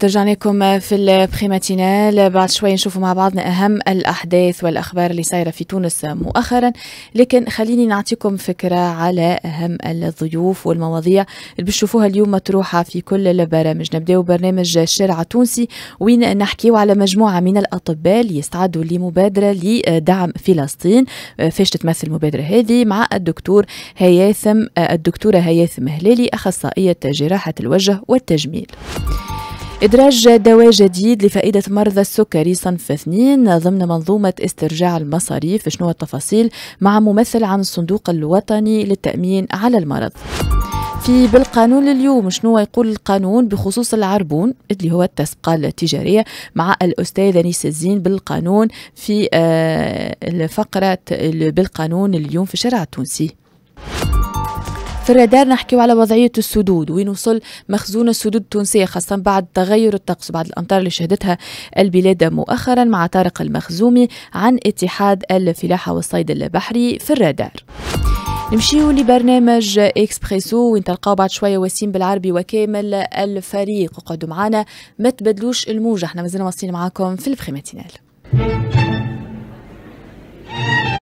ترجع لكم في البريماتينال بعد شوي نشوفوا مع بعضنا أهم الأحداث والأخبار اللي صايرة في تونس مؤخرا لكن خليني نعطيكم فكرة على أهم الضيوف والمواضيع اللي بتشوفوها اليوم مطروحة في كل البرامج نبداو برنامج الشارع التونسي وين نحكيو على مجموعة من الأطباء اللي يستعدوا لمبادرة لدعم فلسطين فاش تتمثل المبادرة هذه مع الدكتور هياثم الدكتورة هياثم هلالي أخصائية جراحة الوجه والتجميل إدراج دواء جديد لفائدة مرضى السكري صنف اثنين ضمن منظومة استرجاع المصاريف شنو التفاصيل مع ممثل عن الصندوق الوطني للتأمين على المرض في بالقانون اليوم شنو يقول القانون بخصوص العربون اللي هو التسبقة التجارية مع الأستاذ أنيس الزين بالقانون في آه، فقرة بالقانون اليوم في الشارع التونسي في الرادار نحكيو على وضعية السدود وين وصل مخزون السدود التونسية خاصة بعد تغير الطقس بعد الأمطار اللي شهدتها البلاد مؤخرا مع طارق المخزومي عن اتحاد الفلاحة والصيد البحري في الرادار نمشيو لبرنامج اكسبريسو وين تلقاو بعد شويه وسيم بالعربي وكامل الفريق وقعدوا معنا ما تبدلوش الموجه احنا مازلنا واصلين معاكم في البخيماتينال